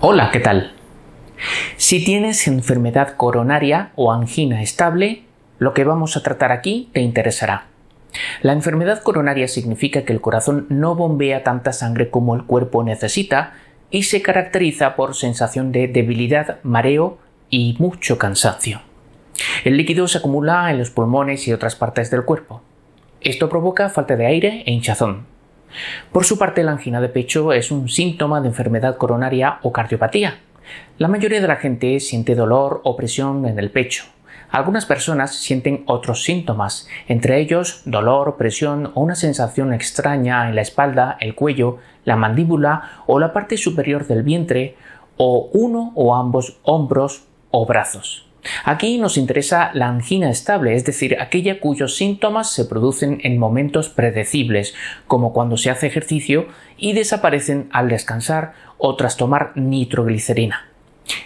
Hola, ¿qué tal? Si tienes enfermedad coronaria o angina estable, lo que vamos a tratar aquí te interesará. La enfermedad coronaria significa que el corazón no bombea tanta sangre como el cuerpo necesita y se caracteriza por sensación de debilidad, mareo y mucho cansancio. El líquido se acumula en los pulmones y otras partes del cuerpo. Esto provoca falta de aire e hinchazón. Por su parte, la angina de pecho es un síntoma de enfermedad coronaria o cardiopatía. La mayoría de la gente siente dolor o presión en el pecho. Algunas personas sienten otros síntomas, entre ellos dolor, presión o una sensación extraña en la espalda, el cuello, la mandíbula o la parte superior del vientre, o uno o ambos hombros o brazos. Aquí nos interesa la angina estable, es decir, aquella cuyos síntomas se producen en momentos predecibles, como cuando se hace ejercicio y desaparecen al descansar o tras tomar nitroglicerina.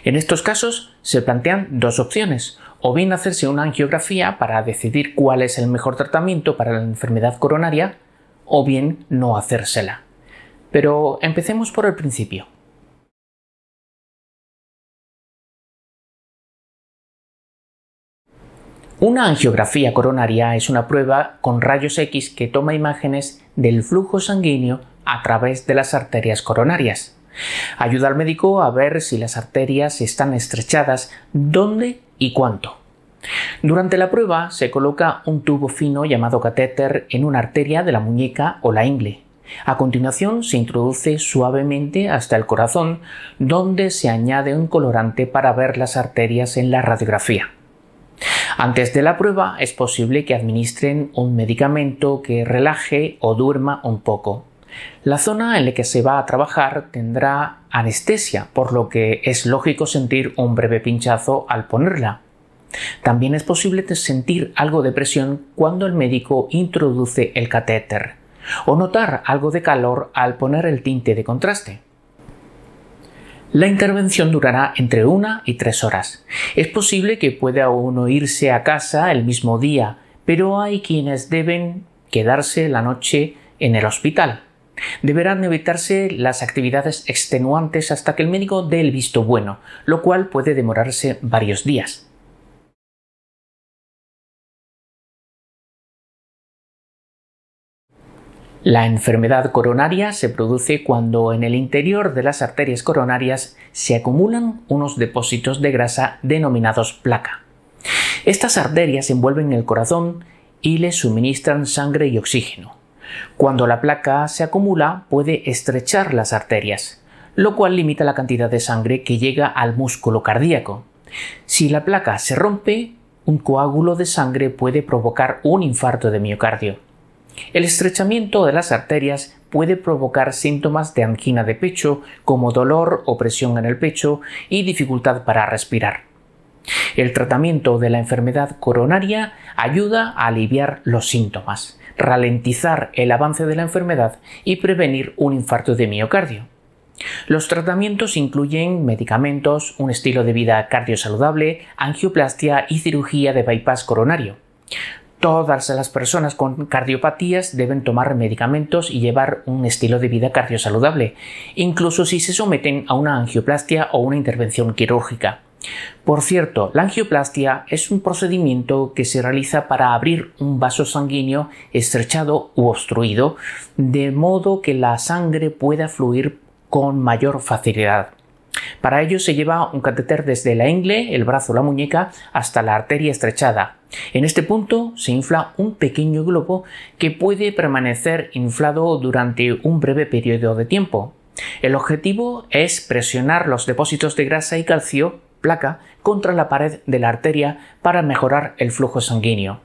En estos casos se plantean dos opciones, o bien hacerse una angiografía para decidir cuál es el mejor tratamiento para la enfermedad coronaria, o bien no hacérsela. Pero empecemos por el principio. Una angiografía coronaria es una prueba con rayos X que toma imágenes del flujo sanguíneo a través de las arterias coronarias. Ayuda al médico a ver si las arterias están estrechadas, dónde y cuánto. Durante la prueba se coloca un tubo fino llamado catéter en una arteria de la muñeca o la ingle. A continuación se introduce suavemente hasta el corazón, donde se añade un colorante para ver las arterias en la radiografía. Antes de la prueba es posible que administren un medicamento que relaje o duerma un poco. La zona en la que se va a trabajar tendrá anestesia, por lo que es lógico sentir un breve pinchazo al ponerla. También es posible sentir algo de presión cuando el médico introduce el catéter, o notar algo de calor al poner el tinte de contraste. La intervención durará entre una y tres horas. Es posible que pueda uno irse a casa el mismo día, pero hay quienes deben quedarse la noche en el hospital. Deberán evitarse las actividades extenuantes hasta que el médico dé el visto bueno, lo cual puede demorarse varios días. La enfermedad coronaria se produce cuando en el interior de las arterias coronarias se acumulan unos depósitos de grasa denominados placa. Estas arterias envuelven el corazón y le suministran sangre y oxígeno. Cuando la placa se acumula puede estrechar las arterias, lo cual limita la cantidad de sangre que llega al músculo cardíaco. Si la placa se rompe, un coágulo de sangre puede provocar un infarto de miocardio. El estrechamiento de las arterias puede provocar síntomas de angina de pecho, como dolor o presión en el pecho y dificultad para respirar. El tratamiento de la enfermedad coronaria ayuda a aliviar los síntomas, ralentizar el avance de la enfermedad y prevenir un infarto de miocardio. Los tratamientos incluyen medicamentos, un estilo de vida cardiosaludable, angioplastia y cirugía de bypass coronario. Todas las personas con cardiopatías deben tomar medicamentos y llevar un estilo de vida cardiosaludable, incluso si se someten a una angioplastia o una intervención quirúrgica. Por cierto, la angioplastia es un procedimiento que se realiza para abrir un vaso sanguíneo estrechado u obstruido, de modo que la sangre pueda fluir con mayor facilidad. Para ello se lleva un catéter desde la ingle, el brazo o la muñeca, hasta la arteria estrechada. En este punto se infla un pequeño globo que puede permanecer inflado durante un breve periodo de tiempo. El objetivo es presionar los depósitos de grasa y calcio, placa, contra la pared de la arteria para mejorar el flujo sanguíneo.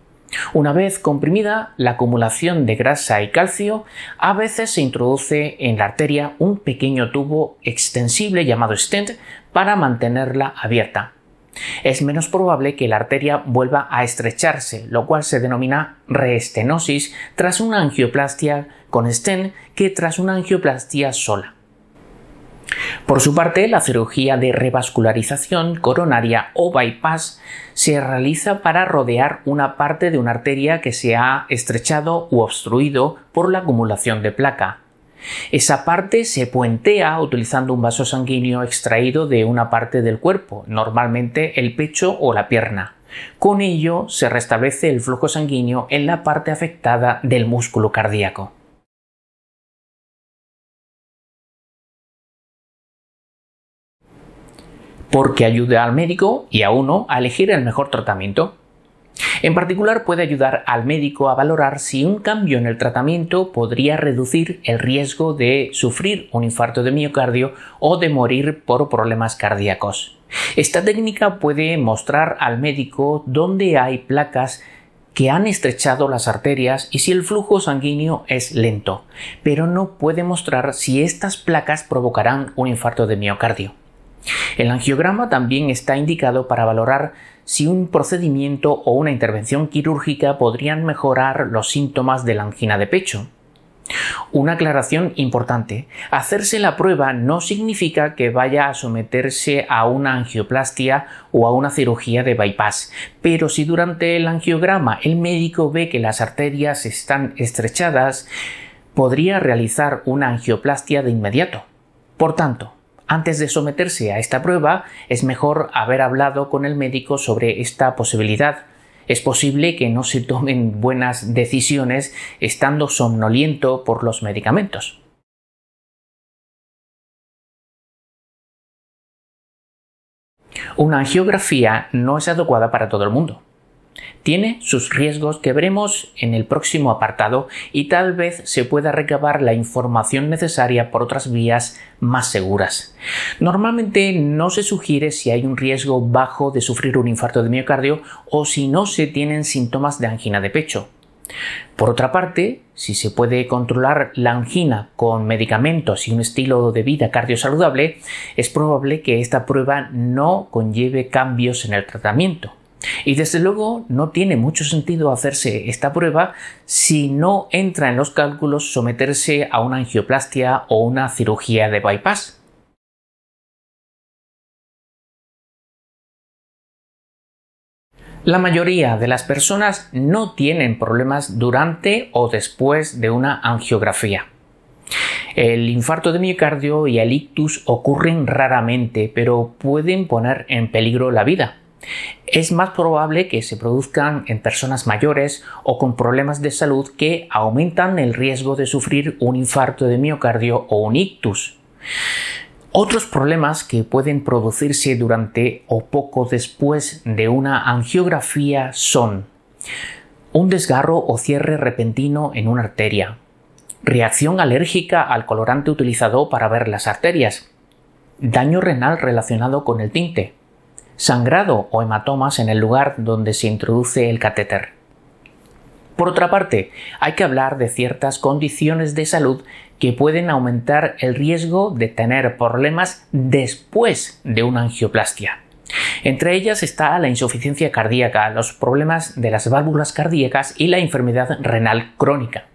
Una vez comprimida, la acumulación de grasa y calcio a veces se introduce en la arteria un pequeño tubo extensible llamado stent para mantenerla abierta. Es menos probable que la arteria vuelva a estrecharse, lo cual se denomina reestenosis tras una angioplastia con stent que tras una angioplastia sola. Por su parte, la cirugía de revascularización coronaria o bypass se realiza para rodear una parte de una arteria que se ha estrechado u obstruido por la acumulación de placa. Esa parte se puentea utilizando un vaso sanguíneo extraído de una parte del cuerpo, normalmente el pecho o la pierna. Con ello se restablece el flujo sanguíneo en la parte afectada del músculo cardíaco. porque ayuda al médico y a uno a elegir el mejor tratamiento. En particular puede ayudar al médico a valorar si un cambio en el tratamiento podría reducir el riesgo de sufrir un infarto de miocardio o de morir por problemas cardíacos. Esta técnica puede mostrar al médico dónde hay placas que han estrechado las arterias y si el flujo sanguíneo es lento, pero no puede mostrar si estas placas provocarán un infarto de miocardio. El angiograma también está indicado para valorar si un procedimiento o una intervención quirúrgica podrían mejorar los síntomas de la angina de pecho. Una aclaración importante. Hacerse la prueba no significa que vaya a someterse a una angioplastia o a una cirugía de bypass, pero si durante el angiograma el médico ve que las arterias están estrechadas, podría realizar una angioplastia de inmediato. Por tanto, antes de someterse a esta prueba, es mejor haber hablado con el médico sobre esta posibilidad. Es posible que no se tomen buenas decisiones estando somnoliento por los medicamentos. Una angiografía no es adecuada para todo el mundo tiene sus riesgos que veremos en el próximo apartado y tal vez se pueda recabar la información necesaria por otras vías más seguras. Normalmente no se sugiere si hay un riesgo bajo de sufrir un infarto de miocardio o si no se tienen síntomas de angina de pecho. Por otra parte, si se puede controlar la angina con medicamentos y un estilo de vida cardiosaludable, es probable que esta prueba no conlleve cambios en el tratamiento. Y desde luego no tiene mucho sentido hacerse esta prueba si no entra en los cálculos someterse a una angioplastia o una cirugía de bypass. La mayoría de las personas no tienen problemas durante o después de una angiografía. El infarto de miocardio y el ictus ocurren raramente, pero pueden poner en peligro la vida es más probable que se produzcan en personas mayores o con problemas de salud que aumentan el riesgo de sufrir un infarto de miocardio o un ictus. Otros problemas que pueden producirse durante o poco después de una angiografía son un desgarro o cierre repentino en una arteria, reacción alérgica al colorante utilizado para ver las arterias, daño renal relacionado con el tinte, sangrado o hematomas en el lugar donde se introduce el catéter. Por otra parte, hay que hablar de ciertas condiciones de salud que pueden aumentar el riesgo de tener problemas después de una angioplastia. Entre ellas está la insuficiencia cardíaca, los problemas de las válvulas cardíacas y la enfermedad renal crónica.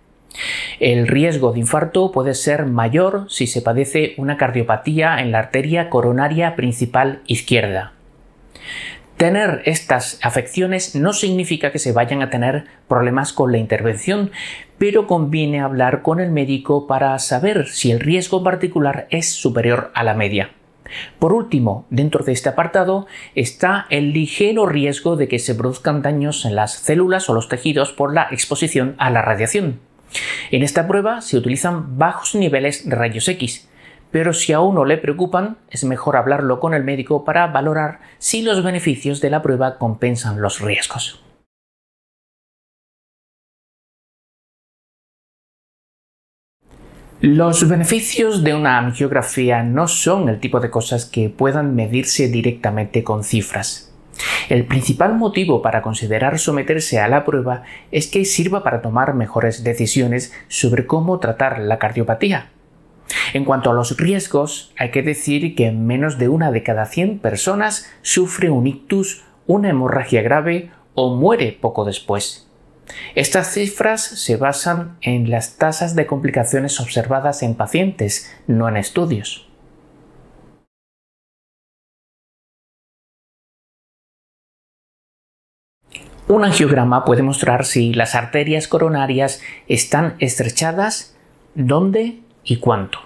El riesgo de infarto puede ser mayor si se padece una cardiopatía en la arteria coronaria principal izquierda. Tener estas afecciones no significa que se vayan a tener problemas con la intervención, pero conviene hablar con el médico para saber si el riesgo particular es superior a la media. Por último, dentro de este apartado está el ligero riesgo de que se produzcan daños en las células o los tejidos por la exposición a la radiación. En esta prueba se utilizan bajos niveles de rayos X, pero si aún no le preocupan, es mejor hablarlo con el médico para valorar si los beneficios de la prueba compensan los riesgos. Los beneficios de una angiografía no son el tipo de cosas que puedan medirse directamente con cifras. El principal motivo para considerar someterse a la prueba es que sirva para tomar mejores decisiones sobre cómo tratar la cardiopatía, en cuanto a los riesgos, hay que decir que menos de una de cada 100 personas sufre un ictus, una hemorragia grave o muere poco después. Estas cifras se basan en las tasas de complicaciones observadas en pacientes, no en estudios. Un angiograma puede mostrar si las arterias coronarias están estrechadas, dónde y cuánto.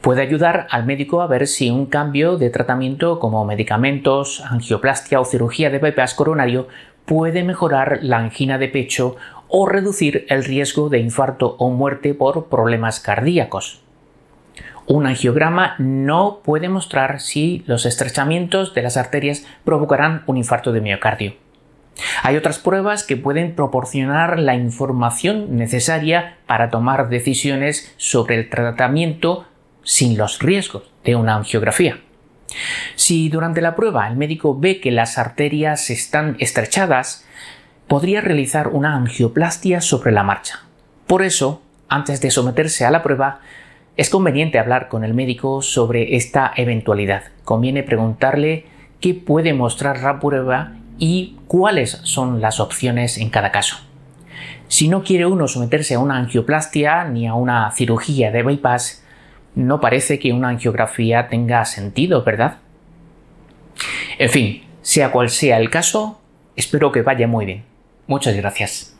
Puede ayudar al médico a ver si un cambio de tratamiento como medicamentos, angioplastia o cirugía de bypass coronario puede mejorar la angina de pecho o reducir el riesgo de infarto o muerte por problemas cardíacos. Un angiograma no puede mostrar si los estrechamientos de las arterias provocarán un infarto de miocardio. Hay otras pruebas que pueden proporcionar la información necesaria para tomar decisiones sobre el tratamiento sin los riesgos de una angiografía. Si durante la prueba el médico ve que las arterias están estrechadas, podría realizar una angioplastia sobre la marcha. Por eso, antes de someterse a la prueba, es conveniente hablar con el médico sobre esta eventualidad. Conviene preguntarle qué puede mostrar la prueba y cuáles son las opciones en cada caso. Si no quiere uno someterse a una angioplastia ni a una cirugía de bypass, no parece que una angiografía tenga sentido, ¿verdad? En fin, sea cual sea el caso, espero que vaya muy bien. Muchas gracias.